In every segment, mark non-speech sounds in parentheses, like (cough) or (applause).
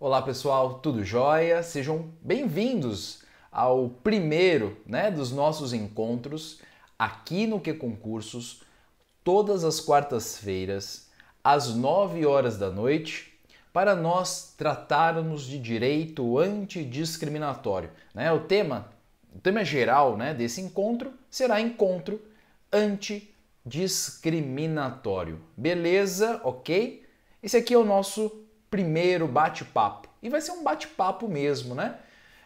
Olá pessoal, tudo jóia? Sejam bem-vindos ao primeiro né, dos nossos encontros aqui no Que Concursos, todas as quartas-feiras, às 9 horas da noite, para nós tratarmos de direito antidiscriminatório. Né? O, tema, o tema geral né, desse encontro será encontro antidiscriminatório. Beleza? Ok? Esse aqui é o nosso primeiro bate-papo. E vai ser um bate-papo mesmo, né?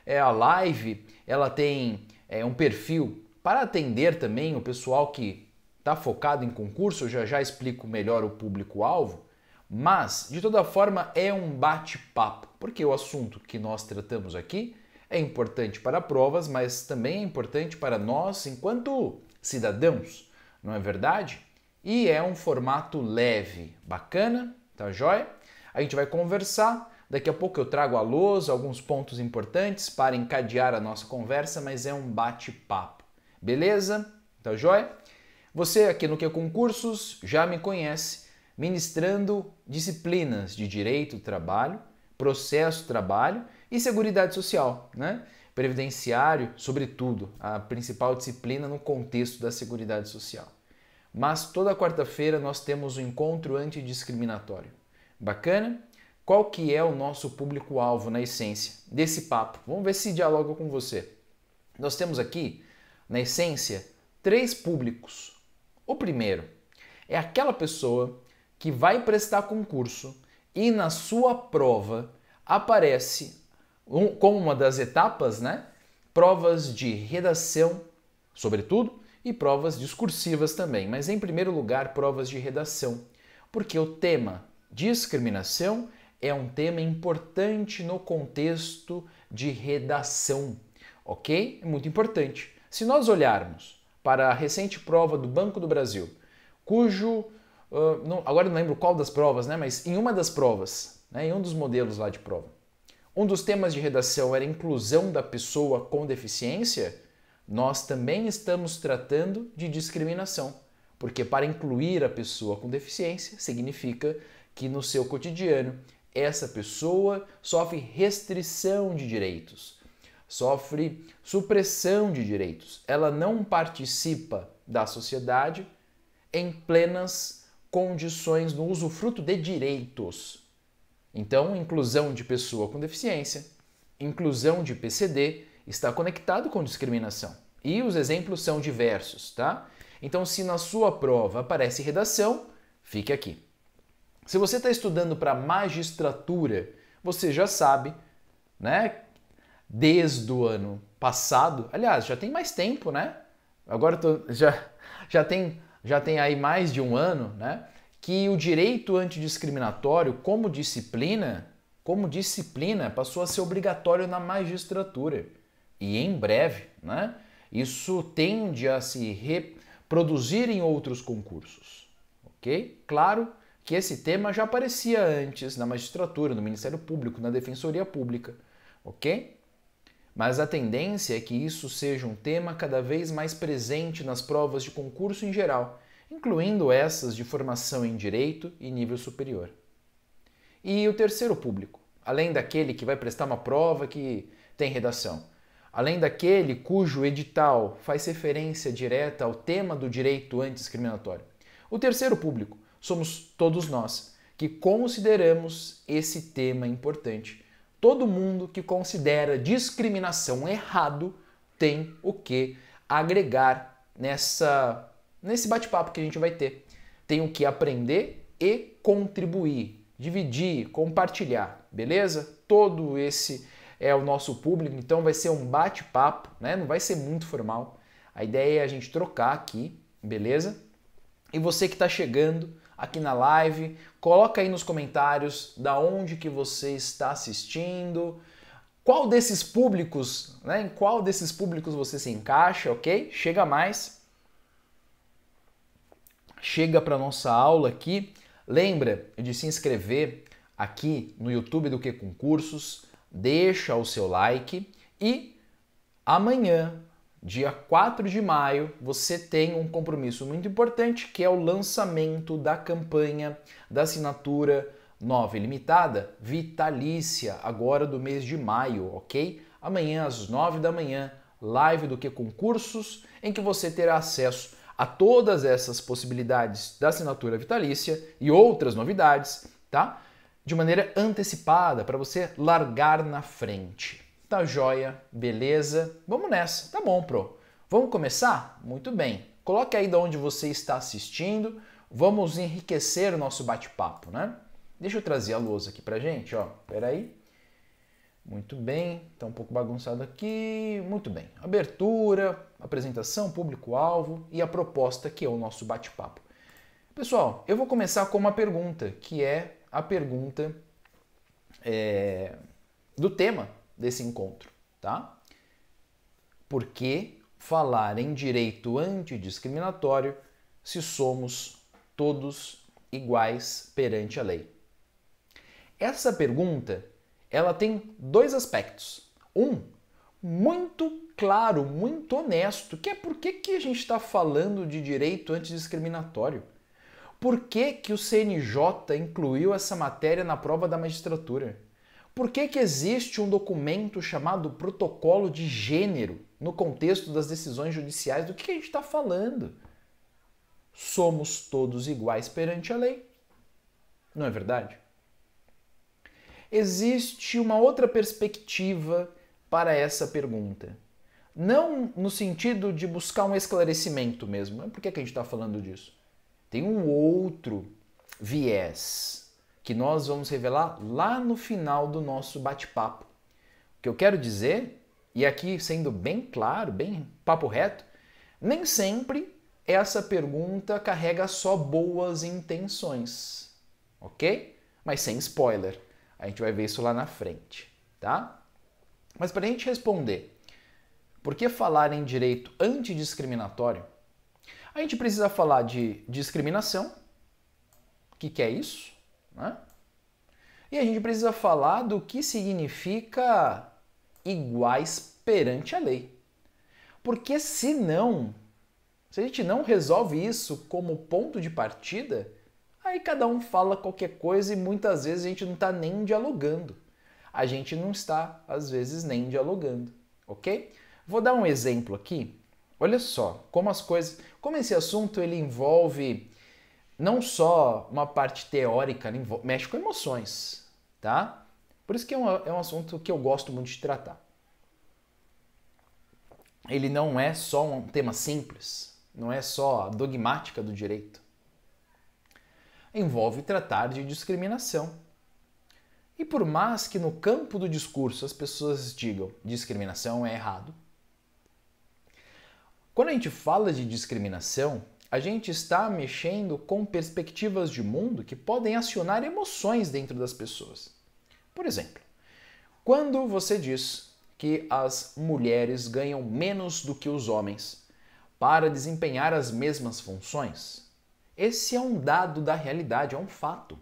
É, a live ela tem é, um perfil para atender também o pessoal que está focado em concurso, eu já já explico melhor o público-alvo, mas de toda forma é um bate-papo, porque o assunto que nós tratamos aqui é importante para provas, mas também é importante para nós enquanto cidadãos, não é verdade? E é um formato leve, bacana, tá joia? A gente vai conversar. Daqui a pouco eu trago a lousa, alguns pontos importantes para encadear a nossa conversa, mas é um bate-papo. Beleza? Tá joia? Você aqui no Que Concursos já me conhece, ministrando disciplinas de direito trabalho, processo trabalho e seguridade social, né? Previdenciário, sobretudo, a principal disciplina no contexto da seguridade social. Mas toda quarta-feira nós temos o um encontro antidiscriminatório Bacana? Qual que é o nosso público-alvo na essência desse papo? Vamos ver se dialoga com você. Nós temos aqui, na essência, três públicos. O primeiro é aquela pessoa que vai prestar concurso e na sua prova aparece um, como uma das etapas, né? Provas de redação, sobretudo, e provas discursivas também, mas em primeiro lugar, provas de redação, porque o tema Discriminação é um tema importante no contexto de redação, ok? É muito importante. Se nós olharmos para a recente prova do Banco do Brasil, cujo. Uh, não, agora não lembro qual das provas, né? Mas em uma das provas, né, em um dos modelos lá de prova, um dos temas de redação era inclusão da pessoa com deficiência, nós também estamos tratando de discriminação, porque para incluir a pessoa com deficiência significa que no seu cotidiano essa pessoa sofre restrição de direitos, sofre supressão de direitos. Ela não participa da sociedade em plenas condições no usufruto de direitos. Então, inclusão de pessoa com deficiência, inclusão de PCD está conectado com discriminação. E os exemplos são diversos, tá? Então, se na sua prova aparece redação, fique aqui. Se você está estudando para magistratura, você já sabe, né? Desde o ano passado, aliás, já tem mais tempo, né? Agora tô, já, já, tem, já tem aí mais de um ano, né? Que o direito antidiscriminatório como disciplina, como disciplina, passou a ser obrigatório na magistratura. E em breve, né? Isso tende a se reproduzir em outros concursos, ok? Claro que esse tema já aparecia antes na magistratura, no Ministério Público, na Defensoria Pública, ok? Mas a tendência é que isso seja um tema cada vez mais presente nas provas de concurso em geral, incluindo essas de formação em direito e nível superior. E o terceiro público, além daquele que vai prestar uma prova que tem redação, além daquele cujo edital faz referência direta ao tema do direito antidiscriminatório. O terceiro público, somos todos nós que consideramos esse tema importante. Todo mundo que considera discriminação errado tem o que agregar nessa nesse bate-papo que a gente vai ter. Tem o que aprender e contribuir, dividir, compartilhar, beleza? Todo esse é o nosso público, então vai ser um bate-papo, né? Não vai ser muito formal. A ideia é a gente trocar aqui, beleza? E você que está chegando, aqui na live. Coloca aí nos comentários da onde que você está assistindo. Qual desses públicos, né? Em qual desses públicos você se encaixa, ok? Chega mais. Chega para nossa aula aqui. Lembra de se inscrever aqui no YouTube do Que Concursos. Deixa o seu like e amanhã Dia 4 de maio, você tem um compromisso muito importante que é o lançamento da campanha da assinatura nova e limitada, vitalícia, agora do mês de maio, ok? Amanhã às 9 da manhã, live do que concursos, em que você terá acesso a todas essas possibilidades da assinatura vitalícia e outras novidades, tá? De maneira antecipada para você largar na frente. Tá joia, beleza? Vamos nessa, tá bom, Pro. Vamos começar? Muito bem. Coloque aí de onde você está assistindo. Vamos enriquecer o nosso bate-papo, né? Deixa eu trazer a lousa aqui pra gente, ó. Peraí. Muito bem, tá um pouco bagunçado aqui. Muito bem. Abertura, apresentação, público-alvo e a proposta que é o nosso bate-papo. Pessoal, eu vou começar com uma pergunta, que é a pergunta é, do tema desse encontro, tá? Porque falar em direito antidiscriminatório se somos todos iguais perante a lei? Essa pergunta, ela tem dois aspectos. Um, muito claro, muito honesto, que é por que, que a gente está falando de direito antidiscriminatório? Por que, que o CNJ incluiu essa matéria na prova da magistratura? Por que, que existe um documento chamado Protocolo de Gênero no contexto das decisões judiciais? Do que, que a gente está falando? Somos todos iguais perante a lei. Não é verdade? Existe uma outra perspectiva para essa pergunta. Não no sentido de buscar um esclarecimento mesmo. Por que, que a gente está falando disso? Tem um outro viés que nós vamos revelar lá no final do nosso bate-papo. O que eu quero dizer, e aqui sendo bem claro, bem papo reto, nem sempre essa pergunta carrega só boas intenções, ok? Mas sem spoiler. A gente vai ver isso lá na frente, tá? Mas para a gente responder, por que falar em direito antidiscriminatório? A gente precisa falar de discriminação. O que, que é isso? Né? E a gente precisa falar do que significa iguais perante a lei. Porque se não, se a gente não resolve isso como ponto de partida, aí cada um fala qualquer coisa e muitas vezes a gente não está nem dialogando. A gente não está, às vezes, nem dialogando, ok? Vou dar um exemplo aqui. Olha só como as coisas, como esse assunto ele envolve não só uma parte teórica, mexe com emoções, tá? Por isso que é um, é um assunto que eu gosto muito de tratar. Ele não é só um tema simples, não é só a dogmática do direito. Envolve tratar de discriminação. E por mais que no campo do discurso as pessoas digam discriminação é errado, quando a gente fala de discriminação, a gente está mexendo com perspectivas de mundo que podem acionar emoções dentro das pessoas. Por exemplo, quando você diz que as mulheres ganham menos do que os homens para desempenhar as mesmas funções, esse é um dado da realidade, é um fato.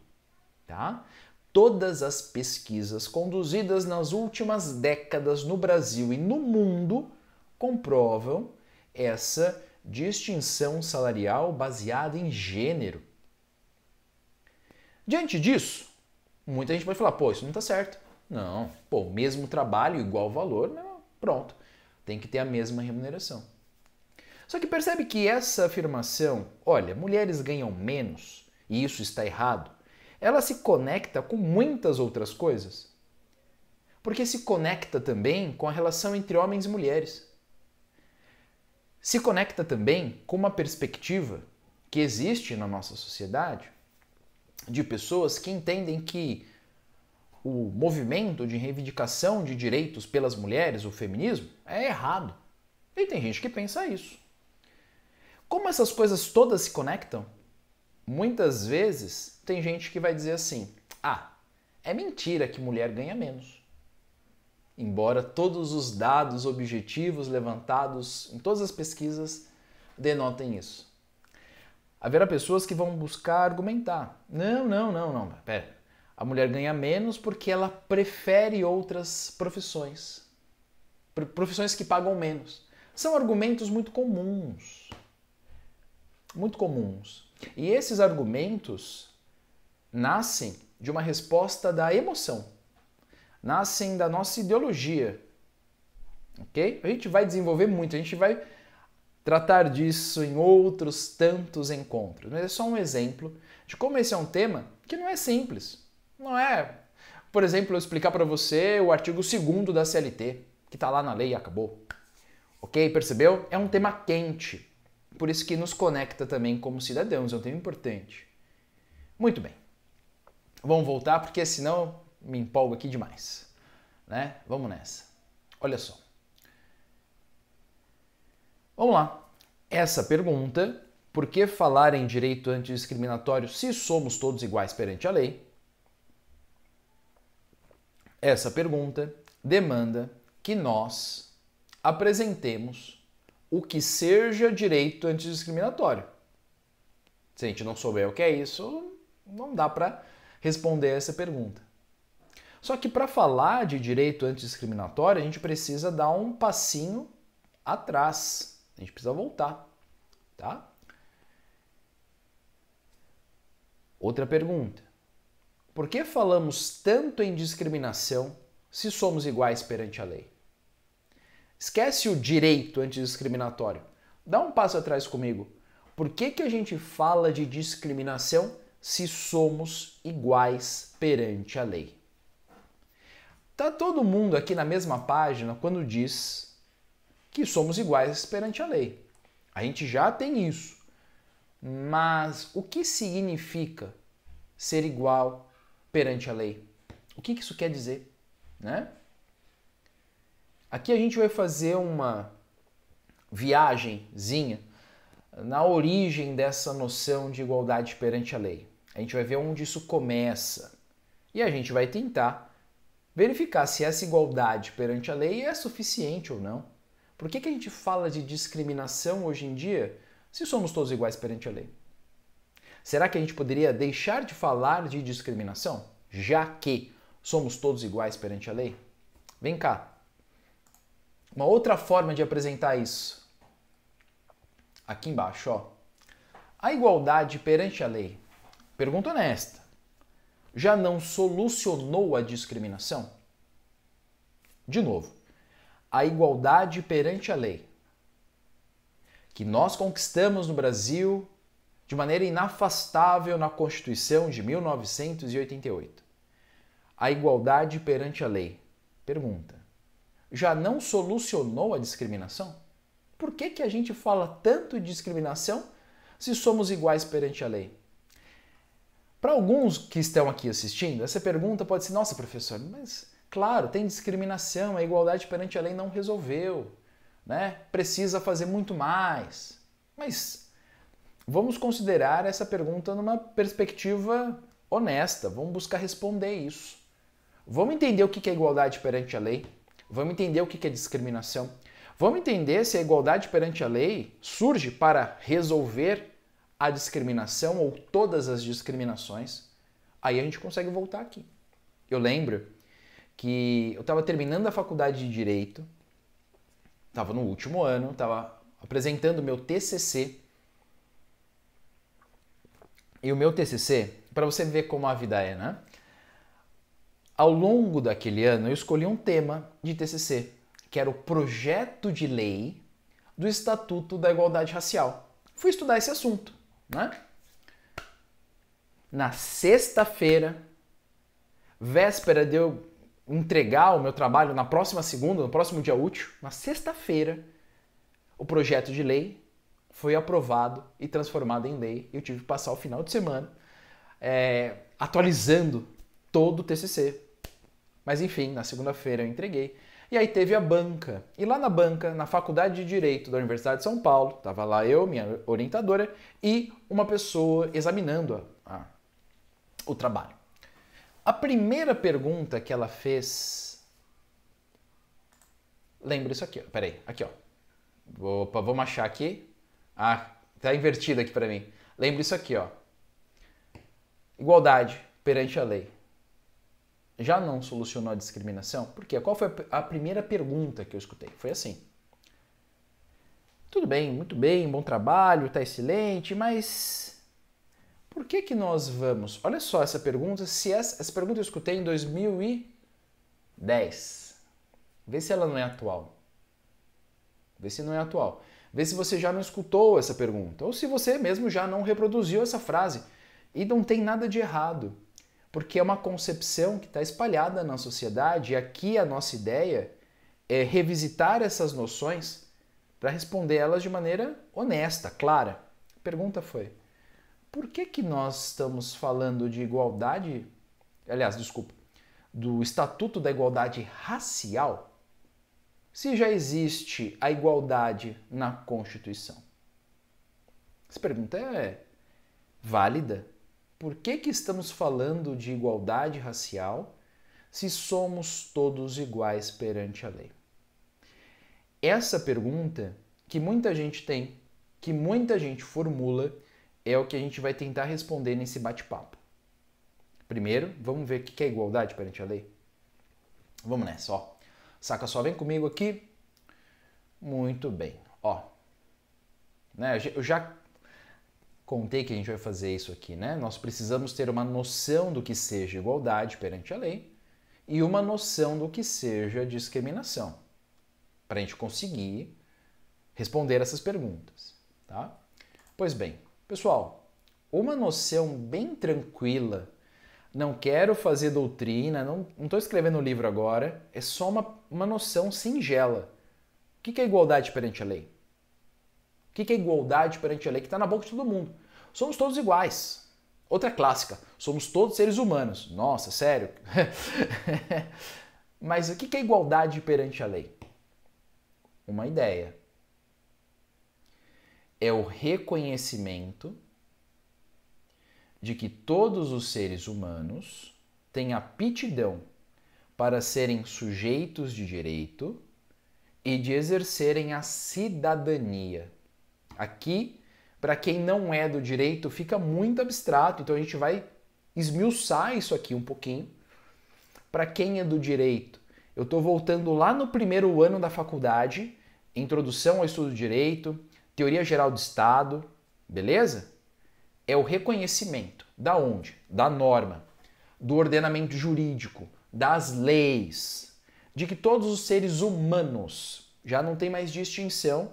Tá? Todas as pesquisas conduzidas nas últimas décadas no Brasil e no mundo comprovam essa distinção salarial baseada em gênero. Diante disso, muita gente pode falar, pô, isso não está certo. Não, pô, mesmo trabalho, igual valor, né? pronto, tem que ter a mesma remuneração. Só que percebe que essa afirmação, olha, mulheres ganham menos e isso está errado, ela se conecta com muitas outras coisas. Porque se conecta também com a relação entre homens e mulheres se conecta também com uma perspectiva que existe na nossa sociedade de pessoas que entendem que o movimento de reivindicação de direitos pelas mulheres, o feminismo, é errado. E tem gente que pensa isso. Como essas coisas todas se conectam, muitas vezes tem gente que vai dizer assim: ah, é mentira que mulher ganha menos embora todos os dados objetivos levantados em todas as pesquisas denotem isso. Haverá pessoas que vão buscar argumentar. Não, não, não, não, pera. A mulher ganha menos porque ela prefere outras profissões. Profissões que pagam menos. São argumentos muito comuns. Muito comuns. E esses argumentos nascem de uma resposta da emoção nascem da nossa ideologia. Ok? A gente vai desenvolver muito, a gente vai tratar disso em outros tantos encontros. Mas é só um exemplo de como esse é um tema que não é simples. Não é, por exemplo, eu explicar para você o artigo 2 da CLT, que está lá na lei e acabou. Ok? Percebeu? É um tema quente. Por isso que nos conecta também como cidadãos, é um tema importante. Muito bem. Vamos voltar, porque senão me empolgo aqui demais. Né? Vamos nessa. Olha só. Vamos lá. Essa pergunta, por que falar em direito antidiscriminatório se somos todos iguais perante a lei? Essa pergunta demanda que nós apresentemos o que seja direito antidiscriminatório. Se a gente não souber o que é isso, não dá para responder essa pergunta. Só que para falar de direito antidiscriminatório, a gente precisa dar um passinho atrás. A gente precisa voltar, tá? Outra pergunta. Por que falamos tanto em discriminação se somos iguais perante a lei? Esquece o direito antidiscriminatório. Dá um passo atrás comigo. Por que, que a gente fala de discriminação se somos iguais perante a lei? Tá todo mundo aqui na mesma página quando diz que somos iguais perante a lei. A gente já tem isso. Mas o que significa ser igual perante a lei? O que isso quer dizer, né? Aqui a gente vai fazer uma viagemzinha na origem dessa noção de igualdade perante a lei. A gente vai ver onde isso começa e a gente vai tentar verificar se essa igualdade perante a lei é suficiente ou não. Por que, que a gente fala de discriminação hoje em dia se somos todos iguais perante a lei? Será que a gente poderia deixar de falar de discriminação, já que somos todos iguais perante a lei? Vem cá. Uma outra forma de apresentar isso. Aqui embaixo, ó. A igualdade perante a lei. Pergunta honesta já não solucionou a discriminação? De novo, a igualdade perante a lei, que nós conquistamos no Brasil de maneira inafastável na Constituição de 1988. A igualdade perante a lei. Pergunta: já não solucionou a discriminação? Por que, que a gente fala tanto de discriminação se somos iguais perante a lei? Para alguns que estão aqui assistindo, essa pergunta pode ser: nossa, professor, mas claro, tem discriminação, a igualdade perante a lei não resolveu, né? Precisa fazer muito mais. Mas vamos considerar essa pergunta numa perspectiva honesta, vamos buscar responder isso. Vamos entender o que é igualdade perante a lei, vamos entender o que é discriminação, vamos entender se a igualdade perante a lei surge para resolver a discriminação ou todas as discriminações, aí a gente consegue voltar aqui. Eu lembro que eu estava terminando a faculdade de Direito, estava no último ano, estava apresentando meu TCC. E o meu TCC, para você ver como a vida é, né? Ao longo daquele ano, eu escolhi um tema de TCC, que era o projeto de lei do Estatuto da Igualdade Racial. Fui estudar esse assunto né? Na sexta-feira, véspera de eu entregar o meu trabalho na próxima segunda, no próximo dia útil, na sexta-feira, o projeto de lei foi aprovado e transformado em lei. Eu tive que passar o final de semana é, atualizando todo o TCC. Mas enfim, na segunda-feira eu entreguei. E aí teve a banca. E lá na banca, na Faculdade de Direito da Universidade de São Paulo, estava lá eu, minha orientadora, e uma pessoa examinando a, a, o trabalho. A primeira pergunta que ela fez. Lembra isso aqui, ó. Peraí, aqui, ó. Opa, vamos achar aqui. Ah, tá invertido aqui para mim. Lembra isso aqui, ó. Igualdade perante a lei já não solucionou a discriminação? Por quê? Qual foi a primeira pergunta que eu escutei? Foi assim. Tudo bem, muito bem, bom trabalho, tá excelente, mas por que que nós vamos? Olha só essa pergunta, se essa, essa pergunta eu escutei em 2010. Vê se ela não é atual. Vê se não é atual. Vê se você já não escutou essa pergunta ou se você mesmo já não reproduziu essa frase. E não tem nada de errado porque é uma concepção que está espalhada na sociedade e aqui a nossa ideia é revisitar essas noções para responder elas de maneira honesta, clara. A pergunta foi: por que, que nós estamos falando de igualdade? Aliás, desculpa, do Estatuto da Igualdade Racial se já existe a igualdade na Constituição? Essa pergunta é válida, por que, que estamos falando de igualdade racial se somos todos iguais perante a lei? Essa pergunta que muita gente tem, que muita gente formula, é o que a gente vai tentar responder nesse bate-papo. Primeiro, vamos ver o que é igualdade perante a lei? Vamos nessa, ó. Saca só, vem comigo aqui. Muito bem, ó. Né, eu já contei que a gente vai fazer isso aqui, né? Nós precisamos ter uma noção do que seja igualdade perante a lei e uma noção do que seja discriminação, para a gente conseguir responder essas perguntas, tá? Pois bem, pessoal, uma noção bem tranquila. Não quero fazer doutrina, não estou escrevendo livro agora, é só uma, uma noção singela. O que é igualdade perante a lei? O que é igualdade perante a lei que está na boca de todo mundo? somos todos iguais. Outra é clássica, somos todos seres humanos. Nossa, sério? (laughs) Mas o que é igualdade perante a lei? Uma ideia. É o reconhecimento de que todos os seres humanos têm aptidão para serem sujeitos de direito e de exercerem a cidadania. Aqui para quem não é do direito, fica muito abstrato. Então a gente vai esmiuçar isso aqui um pouquinho. Para quem é do direito, eu estou voltando lá no primeiro ano da faculdade, introdução ao estudo do direito, teoria geral do Estado, beleza? É o reconhecimento. Da onde? Da norma, do ordenamento jurídico, das leis, de que todos os seres humanos já não tem mais distinção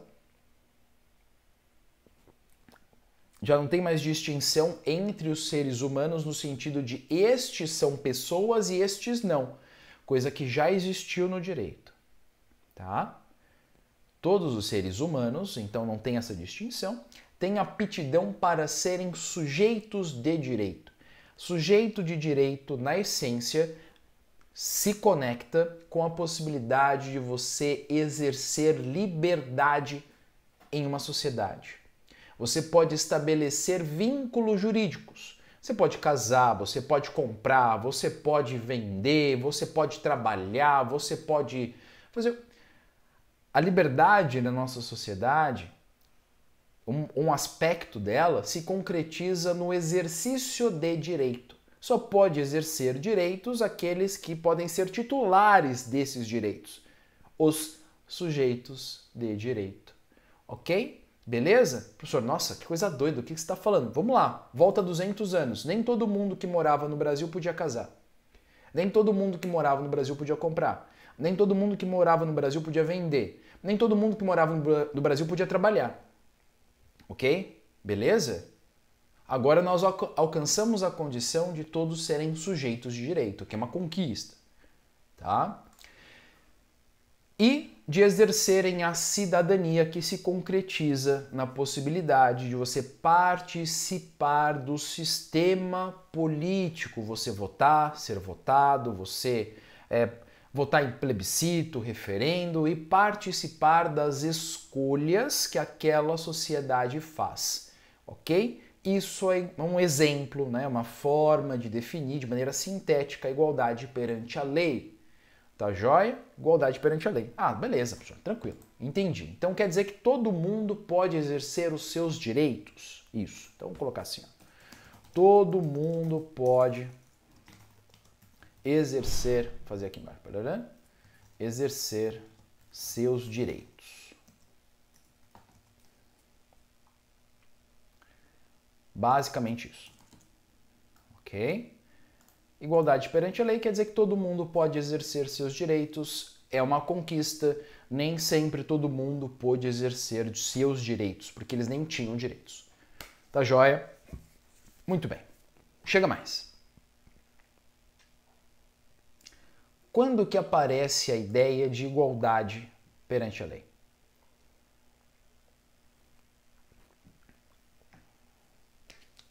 já não tem mais distinção entre os seres humanos no sentido de estes são pessoas e estes não, coisa que já existiu no direito, tá? Todos os seres humanos, então não tem essa distinção, têm aptidão para serem sujeitos de direito. Sujeito de direito, na essência, se conecta com a possibilidade de você exercer liberdade em uma sociedade. Você pode estabelecer vínculos jurídicos. Você pode casar, você pode comprar, você pode vender, você pode trabalhar, você pode fazer. A liberdade na nossa sociedade, um, um aspecto dela, se concretiza no exercício de direito. Só pode exercer direitos aqueles que podem ser titulares desses direitos, os sujeitos de direito. Ok? Beleza? Professor, nossa, que coisa doida, o que você está falando? Vamos lá, volta 200 anos. Nem todo mundo que morava no Brasil podia casar. Nem todo mundo que morava no Brasil podia comprar. Nem todo mundo que morava no Brasil podia vender. Nem todo mundo que morava no Brasil podia trabalhar. Ok? Beleza? Agora nós alcançamos a condição de todos serem sujeitos de direito, que é uma conquista. Tá? E de exercerem a cidadania que se concretiza na possibilidade de você participar do sistema político, você votar, ser votado, você é, votar em plebiscito, referendo e participar das escolhas que aquela sociedade faz, ok? Isso é um exemplo, né? uma forma de definir de maneira sintética a igualdade perante a lei. Tá joia? Igualdade perante a lei. Ah, beleza, pessoal tranquilo. Entendi. Então quer dizer que todo mundo pode exercer os seus direitos. Isso. Então vamos colocar assim. Ó. Todo mundo pode exercer, fazer aqui embaixo, parará, exercer seus direitos. Basicamente isso. OK? Igualdade perante a lei quer dizer que todo mundo pode exercer seus direitos, é uma conquista, nem sempre todo mundo pôde exercer seus direitos, porque eles nem tinham direitos. Tá joia? Muito bem. Chega mais. Quando que aparece a ideia de igualdade perante a lei?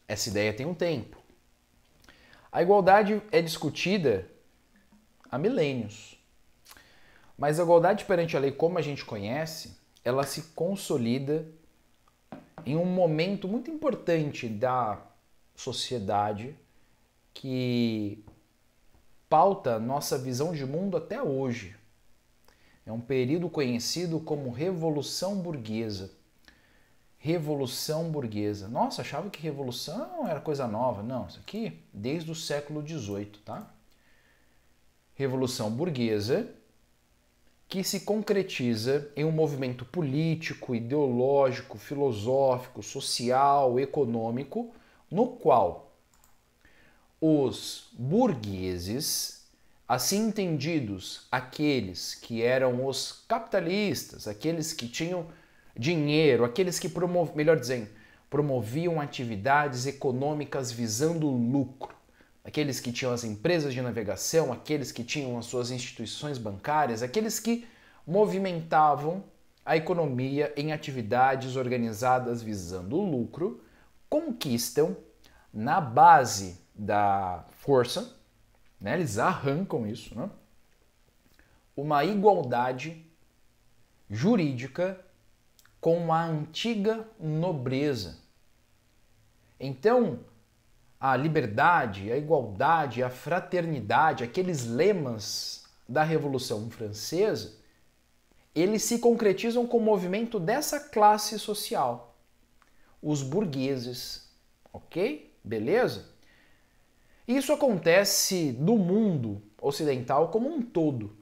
Essa ideia tem um tempo. A igualdade é discutida há milênios. Mas a igualdade perante a lei, como a gente conhece, ela se consolida em um momento muito importante da sociedade que pauta nossa visão de mundo até hoje. É um período conhecido como Revolução Burguesa. Revolução Burguesa. Nossa, achava que revolução era coisa nova. Não, isso aqui desde o século XVIII, tá? Revolução Burguesa, que se concretiza em um movimento político, ideológico, filosófico, social, econômico, no qual os burgueses, assim entendidos, aqueles que eram os capitalistas, aqueles que tinham dinheiro, aqueles que promoviam, melhor dizendo, promoviam atividades econômicas visando lucro. Aqueles que tinham as empresas de navegação, aqueles que tinham as suas instituições bancárias, aqueles que movimentavam a economia em atividades organizadas visando lucro, conquistam na base da força, né, eles arrancam isso, né, uma igualdade jurídica com a antiga nobreza. Então, a liberdade, a igualdade, a fraternidade, aqueles lemas da Revolução Francesa, eles se concretizam com o movimento dessa classe social, os burgueses, ok? Beleza? Isso acontece no mundo ocidental como um todo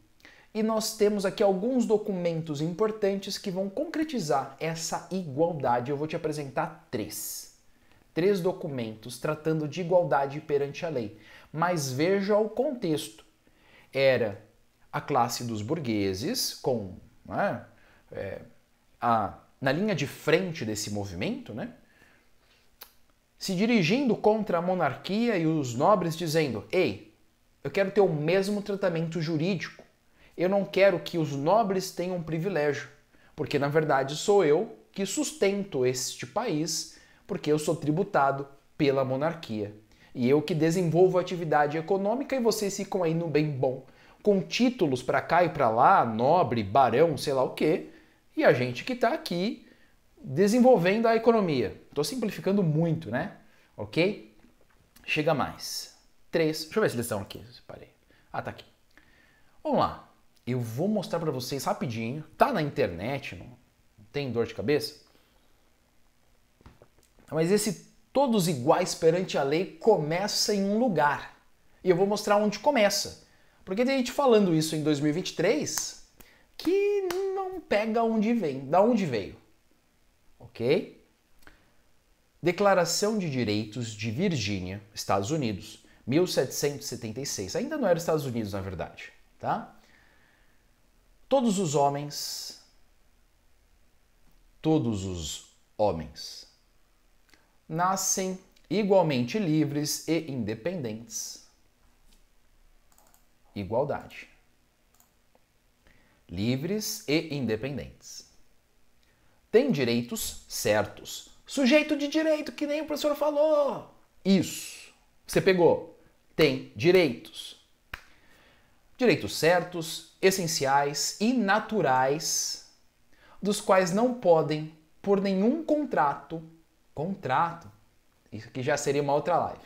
e nós temos aqui alguns documentos importantes que vão concretizar essa igualdade. Eu vou te apresentar três. Três documentos tratando de igualdade perante a lei. Mas veja o contexto. Era a classe dos burgueses com né, é, a, na linha de frente desse movimento, né, se dirigindo contra a monarquia e os nobres dizendo: "Ei, eu quero ter o mesmo tratamento jurídico eu não quero que os nobres tenham privilégio, porque na verdade sou eu que sustento este país, porque eu sou tributado pela monarquia. E eu que desenvolvo atividade econômica e vocês ficam aí no bem bom, com títulos para cá e para lá, nobre, barão, sei lá o quê, e a gente que está aqui desenvolvendo a economia. Estou simplificando muito, né? Ok? Chega mais. Três. Deixa eu ver se eles estão aqui, parei. Ah, tá aqui. Vamos lá eu vou mostrar para vocês rapidinho. Tá na internet, não tem dor de cabeça? Mas esse todos iguais perante a lei começa em um lugar. E eu vou mostrar onde começa. Porque tem gente falando isso em 2023 que não pega onde vem, da onde veio. OK? Declaração de Direitos de Virgínia, Estados Unidos, 1776. Ainda não era Estados Unidos, na verdade, tá? Todos os homens, todos os homens, nascem igualmente livres e independentes. Igualdade. Livres e independentes. Tem direitos certos. Sujeito de direito, que nem o professor falou. Isso. Você pegou. Tem direitos. Direitos certos essenciais e naturais, dos quais não podem, por nenhum contrato, contrato, isso aqui já seria uma outra live,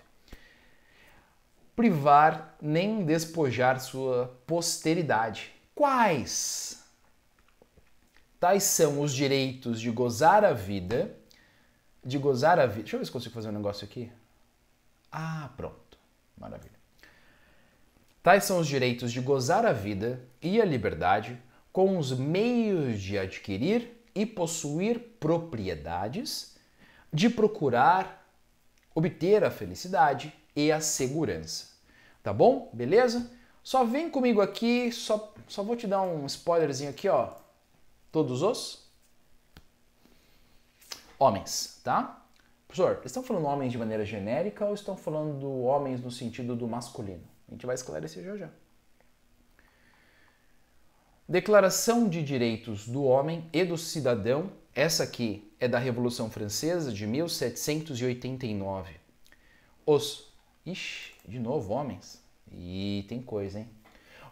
privar nem despojar sua posteridade. Quais? Tais são os direitos de gozar a vida, de gozar a vida. Deixa eu ver se consigo fazer um negócio aqui. Ah, pronto. Maravilha. Tais são os direitos de gozar a vida e a liberdade com os meios de adquirir e possuir propriedades, de procurar obter a felicidade e a segurança. Tá bom? Beleza? Só vem comigo aqui, só, só vou te dar um spoilerzinho aqui, ó. Todos os homens, tá? Professor, estão falando homens de maneira genérica ou estão falando homens no sentido do masculino? A gente vai esclarecer já já. Declaração de Direitos do Homem e do Cidadão, essa aqui é da Revolução Francesa de 1789. Os. Ixi, de novo, homens. E tem coisa, hein?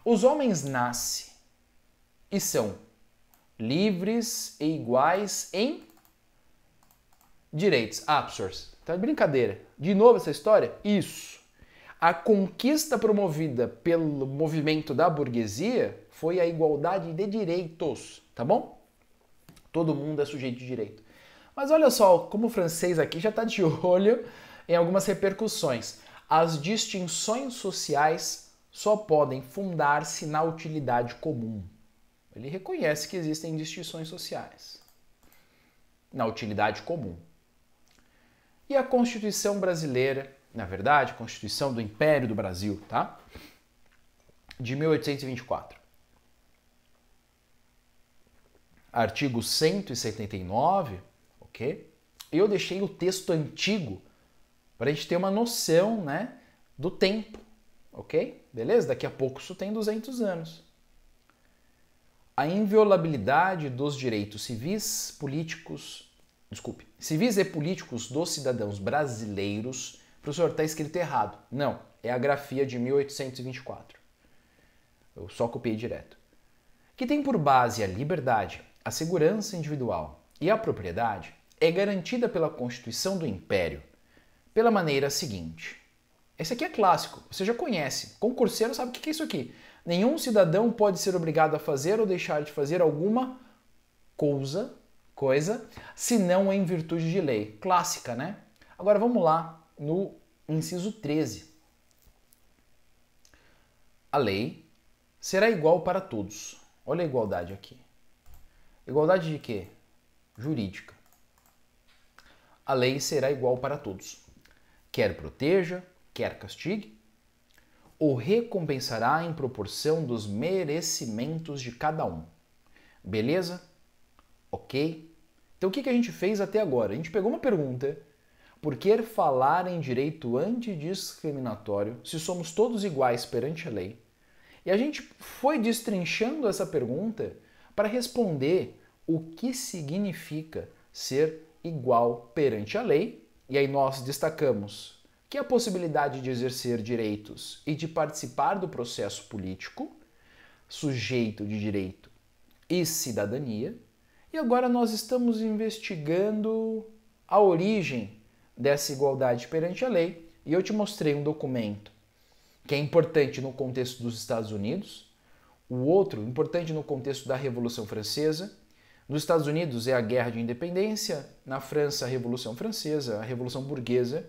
Os homens nascem e são livres e iguais em direitos. Ah, tá de brincadeira. De novo essa história? Isso. A conquista promovida pelo movimento da burguesia foi a igualdade de direitos, tá bom? Todo mundo é sujeito de direito. Mas olha só, como o francês aqui já está de (laughs) olho em algumas repercussões. As distinções sociais só podem fundar-se na utilidade comum. Ele reconhece que existem distinções sociais na utilidade comum. E a Constituição brasileira na verdade, Constituição do Império do Brasil, tá? De 1824. Artigo 179, ok? Eu deixei o texto antigo para a gente ter uma noção, né, do tempo, ok? Beleza? Daqui a pouco isso tem 200 anos. A inviolabilidade dos direitos civis, políticos, desculpe, civis e políticos dos cidadãos brasileiros Professor, está escrito errado. Não, é a grafia de 1824. Eu só copiei direto. Que tem por base a liberdade, a segurança individual e a propriedade, é garantida pela Constituição do Império pela maneira seguinte. Esse aqui é clássico, você já conhece. Concurseiro sabe o que é isso aqui. Nenhum cidadão pode ser obrigado a fazer ou deixar de fazer alguma coisa, coisa, senão em virtude de lei. Clássica, né? Agora vamos lá no inciso 13. A lei será igual para todos. Olha a igualdade aqui. Igualdade de quê? Jurídica. A lei será igual para todos. Quer proteja, quer castigue, ou recompensará em proporção dos merecimentos de cada um. Beleza? Ok? Então o que a gente fez até agora? A gente pegou uma pergunta por que falar em direito antidiscriminatório se somos todos iguais perante a lei? E a gente foi destrinchando essa pergunta para responder o que significa ser igual perante a lei. E aí nós destacamos que a possibilidade de exercer direitos e de participar do processo político, sujeito de direito e cidadania. E agora nós estamos investigando a origem dessa igualdade perante a lei, e eu te mostrei um documento que é importante no contexto dos Estados Unidos, o outro importante no contexto da Revolução Francesa. Nos Estados Unidos é a Guerra de Independência, na França a Revolução Francesa, a Revolução Burguesa.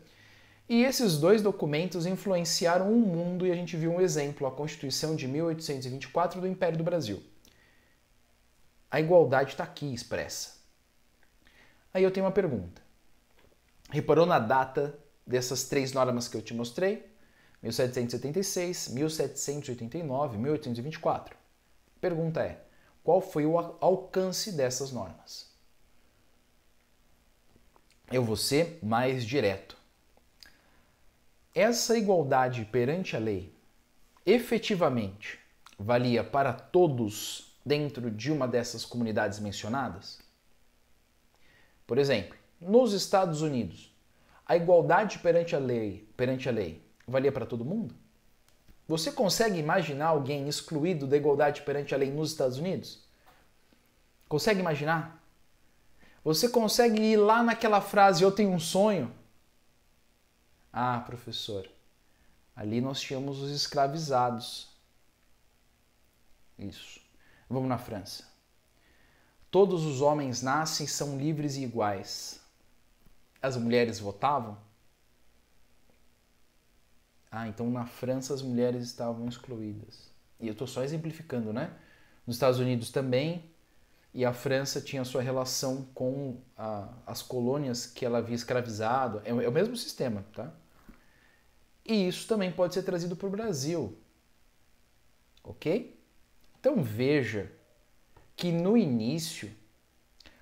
E esses dois documentos influenciaram o mundo e a gente viu um exemplo, a Constituição de 1824 do Império do Brasil. A igualdade está aqui expressa. Aí eu tenho uma pergunta. Reparou na data dessas três normas que eu te mostrei? 1776, 1789, 1824. A pergunta é: qual foi o alcance dessas normas? Eu vou ser mais direto. Essa igualdade perante a lei efetivamente valia para todos dentro de uma dessas comunidades mencionadas? Por exemplo, nos Estados Unidos, a igualdade perante a lei, perante a lei valia para todo mundo? Você consegue imaginar alguém excluído da igualdade perante a lei nos Estados Unidos? Consegue imaginar? Você consegue ir lá naquela frase eu tenho um sonho? Ah, professor, ali nós tínhamos os escravizados. Isso. Vamos na França. Todos os homens nascem são livres e iguais as mulheres votavam? Ah, então na França as mulheres estavam excluídas. E eu estou só exemplificando, né? Nos Estados Unidos também. E a França tinha sua relação com a, as colônias que ela havia escravizado. É, é o mesmo sistema, tá? E isso também pode ser trazido para o Brasil. Ok? Então veja que no início,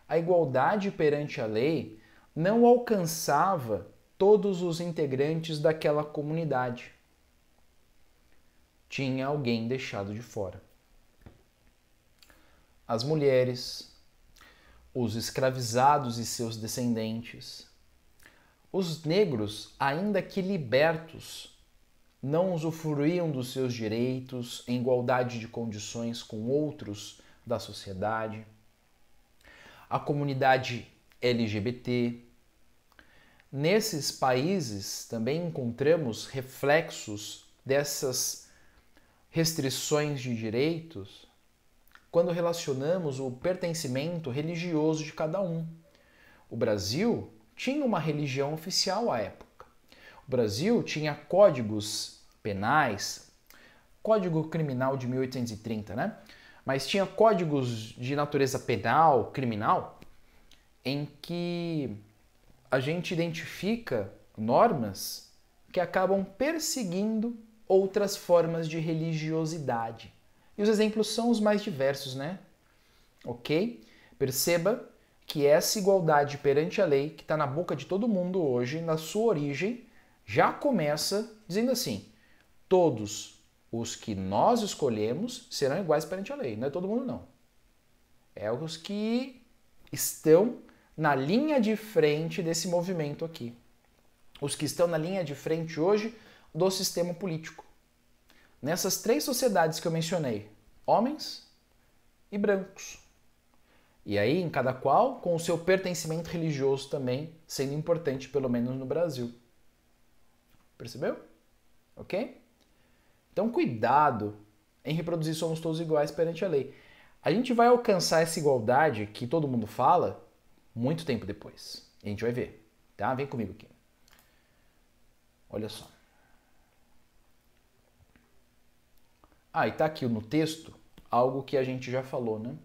a igualdade perante a lei não alcançava todos os integrantes daquela comunidade. Tinha alguém deixado de fora. As mulheres, os escravizados e seus descendentes, os negros, ainda que libertos, não usufruíam dos seus direitos em igualdade de condições com outros da sociedade. A comunidade LGBT, Nesses países também encontramos reflexos dessas restrições de direitos quando relacionamos o pertencimento religioso de cada um. O Brasil tinha uma religião oficial à época. O Brasil tinha códigos penais, Código Criminal de 1830, né? Mas tinha códigos de natureza penal, criminal, em que a gente identifica normas que acabam perseguindo outras formas de religiosidade. E os exemplos são os mais diversos, né? Ok? Perceba que essa igualdade perante a lei, que está na boca de todo mundo hoje, na sua origem, já começa dizendo assim: todos os que nós escolhemos serão iguais perante a lei. Não é todo mundo, não. É os que estão na linha de frente desse movimento aqui. Os que estão na linha de frente hoje do sistema político. Nessas três sociedades que eu mencionei, homens e brancos. E aí, em cada qual, com o seu pertencimento religioso também sendo importante, pelo menos no Brasil. Percebeu? Ok? Então, cuidado em reproduzir somos todos iguais perante a lei. A gente vai alcançar essa igualdade que todo mundo fala muito tempo depois. a gente vai ver, tá? Vem comigo aqui. Olha só. Ah, e tá aqui no texto algo que a gente já falou, né?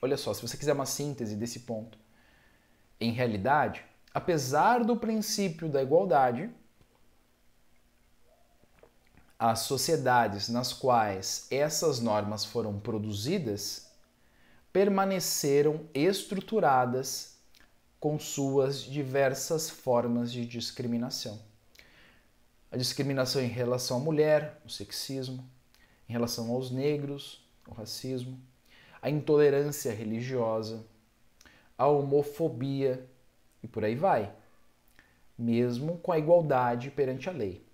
Olha só, se você quiser uma síntese desse ponto. Em realidade, apesar do princípio da igualdade, as sociedades nas quais essas normas foram produzidas permaneceram estruturadas com suas diversas formas de discriminação. A discriminação em relação à mulher, o sexismo, em relação aos negros, o racismo, a intolerância religiosa, a homofobia e por aí vai, mesmo com a igualdade perante a lei.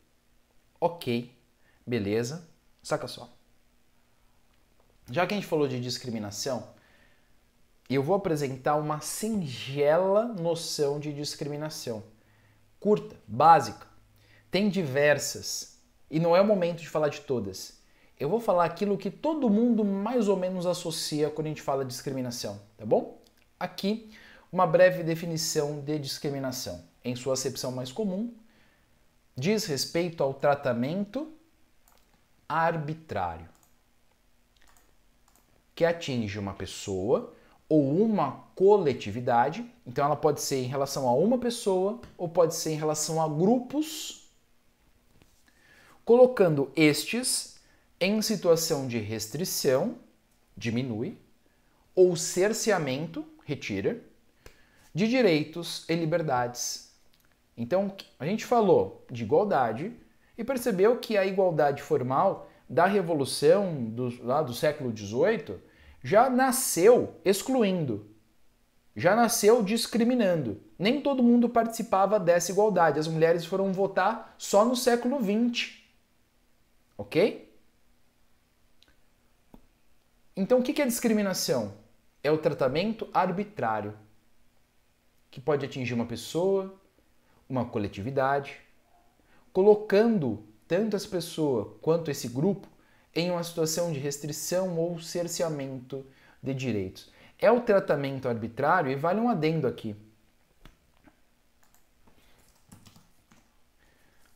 Ok, beleza, saca só. Já que a gente falou de discriminação, e eu vou apresentar uma singela noção de discriminação. Curta, básica. Tem diversas. E não é o momento de falar de todas. Eu vou falar aquilo que todo mundo mais ou menos associa quando a gente fala de discriminação, tá bom? Aqui, uma breve definição de discriminação. Em sua acepção mais comum, diz respeito ao tratamento arbitrário que atinge uma pessoa ou uma coletividade. Então ela pode ser em relação a uma pessoa ou pode ser em relação a grupos, colocando estes em situação de restrição, diminui, ou cerceamento, retira, de direitos e liberdades. Então a gente falou de igualdade e percebeu que a igualdade formal da Revolução do, lá do século XVIII já nasceu excluindo, já nasceu discriminando. Nem todo mundo participava dessa igualdade. As mulheres foram votar só no século XX. Ok? Então, o que é discriminação? É o tratamento arbitrário que pode atingir uma pessoa, uma coletividade, colocando tanto essa pessoa quanto esse grupo em uma situação de restrição ou cerceamento de direitos. É o tratamento arbitrário, e vale um adendo aqui.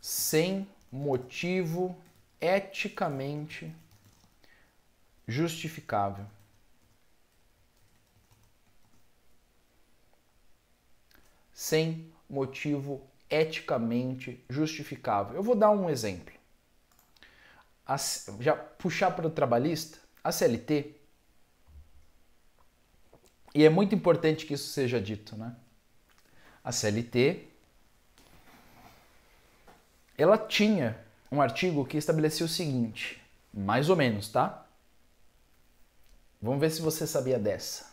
Sem motivo eticamente justificável. Sem motivo eticamente justificável. Eu vou dar um exemplo a, já puxar para o trabalhista, a CLT. E é muito importante que isso seja dito, né? A CLT ela tinha um artigo que estabelecia o seguinte, mais ou menos, tá? Vamos ver se você sabia dessa.